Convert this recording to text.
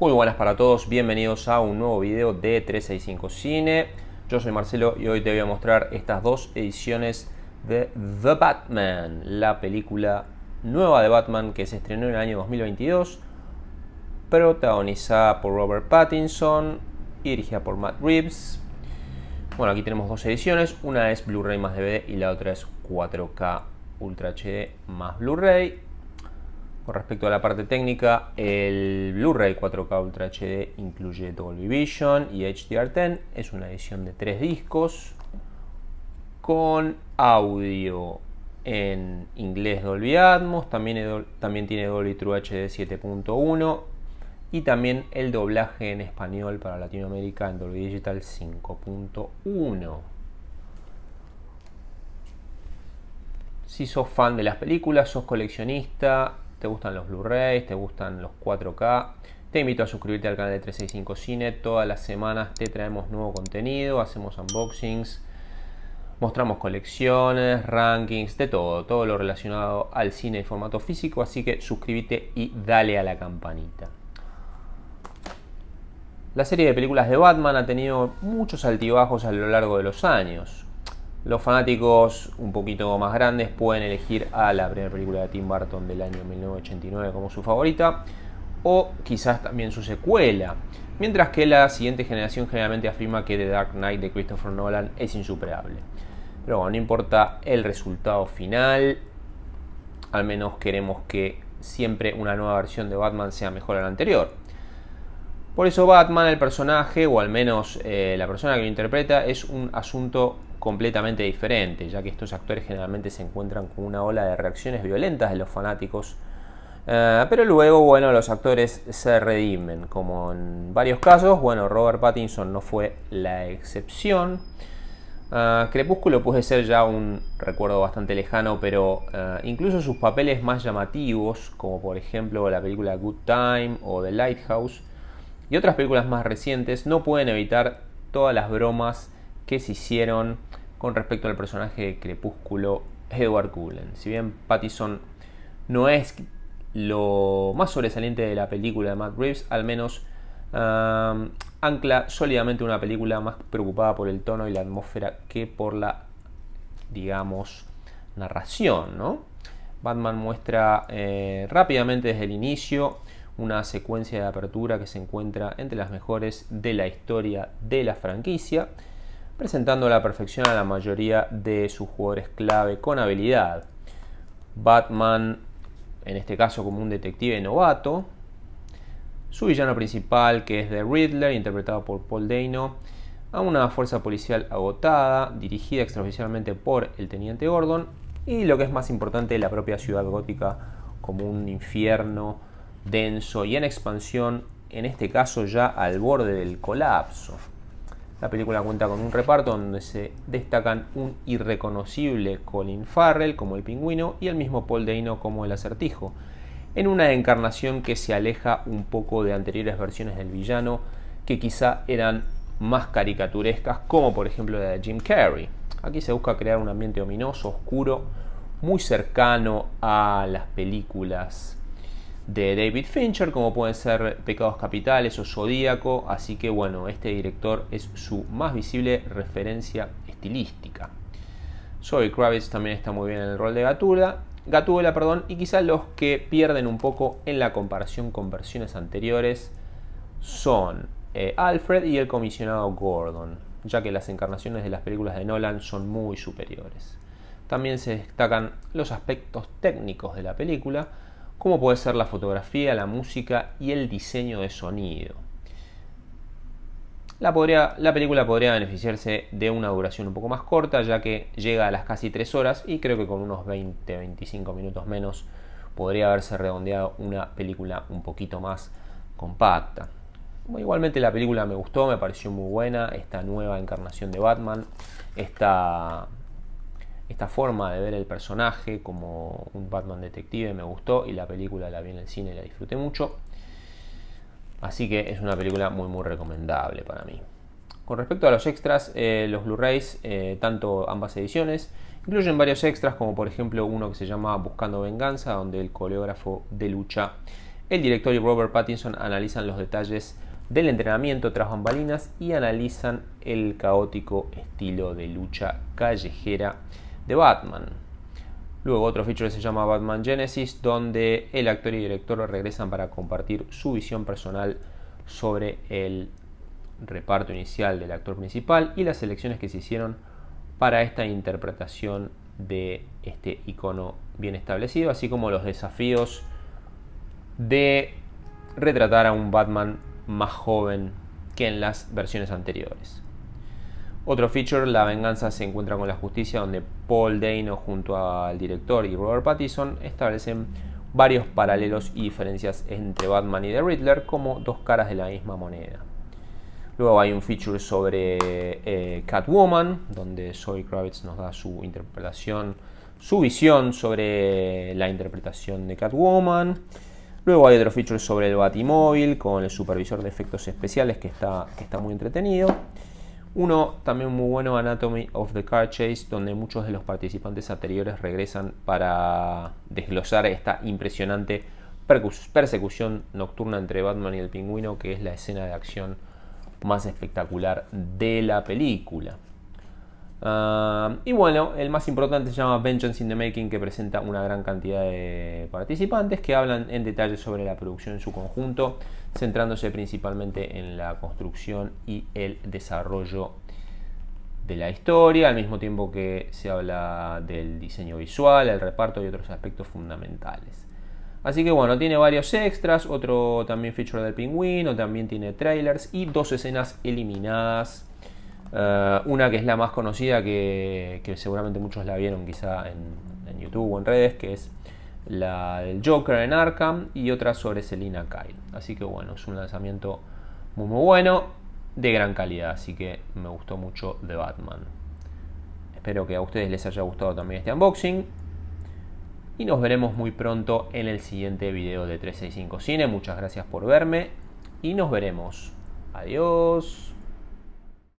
Muy buenas para todos, bienvenidos a un nuevo video de 365 Cine. Yo soy Marcelo y hoy te voy a mostrar estas dos ediciones de The Batman, la película nueva de Batman que se estrenó en el año 2022, protagonizada por Robert Pattinson y dirigida por Matt Reeves. Bueno, aquí tenemos dos ediciones, una es Blu-ray más DVD y la otra es 4K Ultra HD más Blu-ray con respecto a la parte técnica, el Blu-ray 4K Ultra HD incluye Dolby Vision y HDR10. Es una edición de tres discos con audio en inglés Dolby Atmos, también, también tiene Dolby True HD 7.1 y también el doblaje en español para Latinoamérica en Dolby Digital 5.1. Si sos fan de las películas, sos coleccionista te gustan los Blu-rays, te gustan los 4K, te invito a suscribirte al canal de 365 Cine. Todas las semanas te traemos nuevo contenido, hacemos unboxings, mostramos colecciones, rankings, de todo, todo lo relacionado al cine y formato físico. Así que suscríbete y dale a la campanita. La serie de películas de Batman ha tenido muchos altibajos a lo largo de los años. Los fanáticos un poquito más grandes pueden elegir a la primera película de Tim Burton del año 1989 como su favorita o quizás también su secuela, mientras que la siguiente generación generalmente afirma que The Dark Knight de Christopher Nolan es insuperable. Pero bueno, no importa el resultado final, al menos queremos que siempre una nueva versión de Batman sea mejor a la anterior. Por eso Batman, el personaje, o al menos eh, la persona que lo interpreta, es un asunto completamente diferente, ya que estos actores generalmente se encuentran con una ola de reacciones violentas de los fanáticos. Eh, pero luego, bueno, los actores se redimen, como en varios casos. Bueno, Robert Pattinson no fue la excepción. Eh, Crepúsculo puede ser ya un recuerdo bastante lejano, pero incluso sus papeles más llamativos, como por ejemplo la película Good Time o The Lighthouse, y otras películas más recientes no pueden evitar todas las bromas que se hicieron con respecto al personaje de Crepúsculo Edward Cullen. Si bien Pattison no es lo más sobresaliente de la película de Matt Reeves, al menos um, ancla sólidamente una película más preocupada por el tono y la atmósfera que por la, digamos, narración, ¿no? Batman muestra eh, rápidamente desde el inicio una secuencia de apertura que se encuentra entre las mejores de la historia de la franquicia, presentando a la perfección a la mayoría de sus jugadores clave con habilidad. Batman, en este caso como un detective novato, su villano principal que es The Riddler, interpretado por Paul Dano, a una fuerza policial agotada, dirigida extraoficialmente por el teniente Gordon, y lo que es más importante, la propia ciudad gótica como un infierno denso y en expansión, en este caso ya al borde del colapso. La película cuenta con un reparto donde se destacan un irreconocible Colin Farrell como el pingüino y el mismo Paul Deino como el acertijo, en una encarnación que se aleja un poco de anteriores versiones del villano que quizá eran más caricaturescas como por ejemplo la de Jim Carrey. Aquí se busca crear un ambiente ominoso, oscuro, muy cercano a las películas de David Fincher, como pueden ser Pecados Capitales o Zodíaco, así que bueno, este director es su más visible referencia estilística. Zoe Kravitz también está muy bien en el rol de Gatula, Gatula, perdón, y quizás los que pierden un poco en la comparación con versiones anteriores son eh, Alfred y el comisionado Gordon, ya que las encarnaciones de las películas de Nolan son muy superiores. También se destacan los aspectos técnicos de la película, como puede ser la fotografía, la música y el diseño de sonido. La, podría, la, película podría beneficiarse de una duración un poco más corta, ya que llega a las casi 3 horas y creo que con unos 20-25 minutos menos podría haberse redondeado una película un poquito más compacta. Igualmente la película me gustó, me pareció muy buena, esta nueva encarnación de Batman, esta esta forma de ver el personaje como un Batman detective me gustó y la película la vi en el cine y la disfruté mucho. Así que es una película muy muy recomendable para mí. Con respecto a los extras, eh, los Blu-rays, eh, tanto ambas ediciones, incluyen varios extras como por ejemplo uno que se llama Buscando Venganza, donde el coreógrafo de lucha, el director y Robert Pattinson analizan los detalles del entrenamiento tras bambalinas y analizan el caótico estilo de lucha callejera de Batman. Luego otro feature se llama Batman Genesis, donde el actor y director regresan para compartir su visión personal sobre el reparto inicial del actor principal y las elecciones que se hicieron para esta interpretación de este icono bien establecido, así como los desafíos de retratar a un Batman más joven que en las versiones anteriores. Otro feature, La venganza se encuentra con la justicia, donde Paul Dano junto al director y Robert Pattinson establecen varios paralelos y diferencias entre Batman y The Riddler como dos caras de la misma moneda. Luego hay un feature sobre eh, Catwoman, donde Zoe Kravitz nos da su interpretación, su visión sobre la interpretación de Catwoman. Luego hay otro feature sobre el Batimóvil con el supervisor de efectos especiales que está muy entretenido. Uno también muy bueno, Anatomy of the Car Chase, donde muchos de los participantes anteriores regresan para desglosar esta impresionante persecución nocturna entre Batman y el pingüino, que es la escena de acción más espectacular de la película. Ah, y bueno, el más importante se llama Vengeance in the Making, que presenta una gran cantidad de participantes que hablan en detalle sobre la producción en su conjunto, centrándose principalmente en la construcción y el desarrollo de la historia, al mismo tiempo que se habla del diseño visual, el reparto y otros aspectos fundamentales. Así que bueno, tiene varios extras, otro también feature del pingüino, también tiene trailers y dos escenas eliminadas eh, una que es la más conocida, que, seguramente muchos la vieron quizá en, YouTube o en redes, que es la del Joker en Arkham y otra sobre Selina Kyle. Así que bueno, es un lanzamiento muy muy bueno, de gran calidad, así que me gustó mucho de Batman. Espero que a ustedes les haya gustado también este unboxing. Y nos veremos muy pronto en el siguiente video de 365 Cine. Muchas gracias por verme y nos veremos. Adiós.